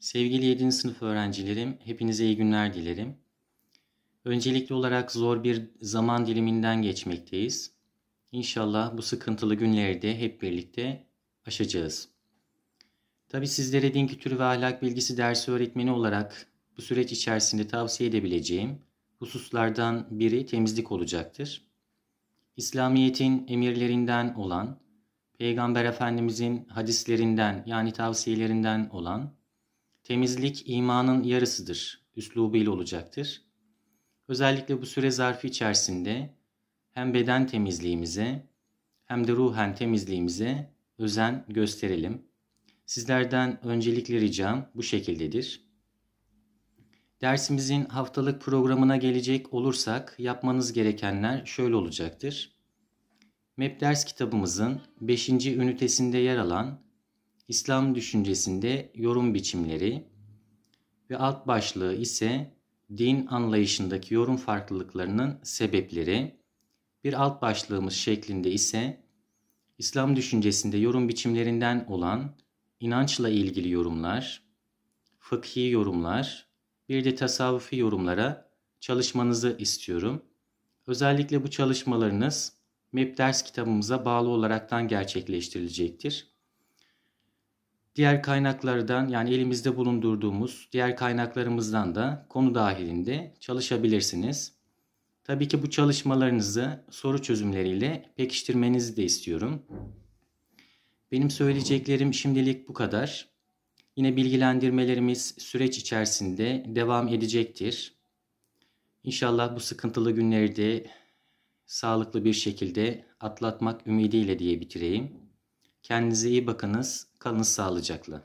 Sevgili 7. sınıf öğrencilerim, hepinize iyi günler dilerim. Öncelikli olarak zor bir zaman diliminden geçmekteyiz. İnşallah bu sıkıntılı günleri de hep birlikte aşacağız. Tabi sizlere din kültürü ve ahlak bilgisi dersi öğretmeni olarak bu süreç içerisinde tavsiye edebileceğim hususlardan biri temizlik olacaktır. İslamiyet'in emirlerinden olan, Peygamber Efendimizin hadislerinden yani tavsiyelerinden olan Temizlik imanın yarısıdır, üslubuyla olacaktır. Özellikle bu süre zarfı içerisinde hem beden temizliğimize hem de ruhen temizliğimize özen gösterelim. Sizlerden öncelikle ricam bu şekildedir. Dersimizin haftalık programına gelecek olursak yapmanız gerekenler şöyle olacaktır. MEP ders kitabımızın 5. ünitesinde yer alan İslam düşüncesinde yorum biçimleri ve alt başlığı ise din anlayışındaki yorum farklılıklarının sebepleri. Bir alt başlığımız şeklinde ise İslam düşüncesinde yorum biçimlerinden olan inançla ilgili yorumlar, fıkhi yorumlar, bir de tasavvufi yorumlara çalışmanızı istiyorum. Özellikle bu çalışmalarınız MEP ders kitabımıza bağlı olaraktan gerçekleştirilecektir diğer kaynaklardan yani elimizde bulundurduğumuz diğer kaynaklarımızdan da konu dahilinde çalışabilirsiniz. Tabii ki bu çalışmalarınızı soru çözümleriyle pekiştirmenizi de istiyorum. Benim söyleyeceklerim şimdilik bu kadar. Yine bilgilendirmelerimiz süreç içerisinde devam edecektir. İnşallah bu sıkıntılı günleri de sağlıklı bir şekilde atlatmak ümidiyle diye bitireyim. Kendinize iyi bakınız. Kalın sağlıcakla.